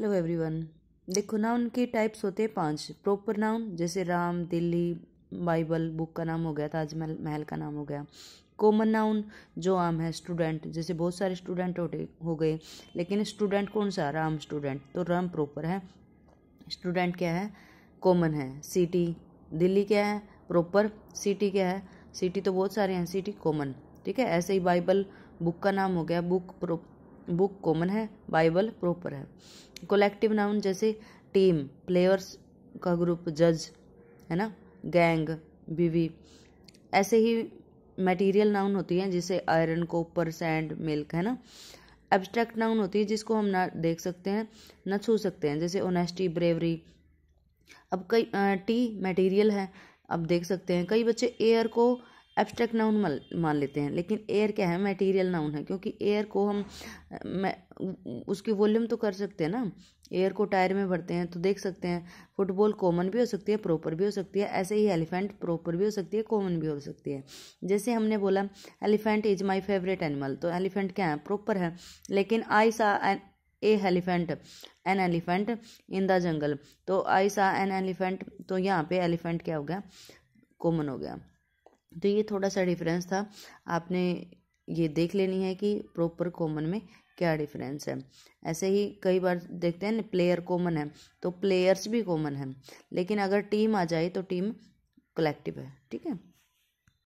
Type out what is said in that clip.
hello everyone देखो noun के types होते हैं पांच प्रॉपर नाउन जैसे राम दिल्ली बाइबल बुक का नाम हो गया ताजमहल महल का नाम हो गया कॉमन नाउन जो आम है स्टूडेंट जैसे बहुत सारे स्टूडेंट हो गए लेकिन स्टूडेंट कौन सा राम स्टूडेंट तो राम प्रॉपर है स्टूडेंट क्या है कॉमन है सिटी दिल्ली क्या है प्रॉपर सिटी क्या है सिटी तो बहुत सारे हैं सिटी कॉमन ठीक है ऐसे ही बाइबल बुक का नाम हो गया बुक बुक कॉमन है बाइबल प्रॉपर है कलेक्टिव नाउन जैसे टीम प्लेयर्स का ग्रुप जज है ना गैंग बीवी ऐसे ही मटेरियल नाउन होती हैं जिसे आयरन कॉपर सैंड मिल्क है ना एब्स्ट्रैक्ट नाउन होती है जिसको हम ना देख सकते हैं ना छू सकते हैं जैसे ओनेस्टी ब्रेवरी अब कई टी मटेरियल है अब देख सकते हैं कई बच्चे एयर को एब्स्ट्रैक्ट नाउन मान लेते हैं लेकिन एयर क्या है मटेरियल नाउन है क्योंकि एयर को हम उसकी वॉल्यूम तो कर सकते हैं ना एयर को टायर में भरते हैं तो देख सकते हैं फुटबॉल कॉमन भी हो सकती है प्रॉपर भी हो सकती है ऐसे ही एलिफेंट प्रॉपर भी हो सकती है कॉमन भी हो सकती है जैसे हमने बोला elephant is my favourite animal तो एलिफेंट क्या है प्रॉपर है लेकिन I saw a elephant an elephant in the jungle तो आई सा एन एलिफेंट तो यहाँ पे एलिफेंट क्या हो गया कॉमन हो गया तो ये थोड़ा सा डिफरेंस था आपने ये देख लेनी है कि प्रॉपर कॉमन में क्या डिफरेंस है ऐसे ही कई बार देखते हैं ना प्लेयर कॉमन है तो प्लेयर्स भी कॉमन है लेकिन अगर टीम आ जाए तो टीम कलेक्टिव है ठीक है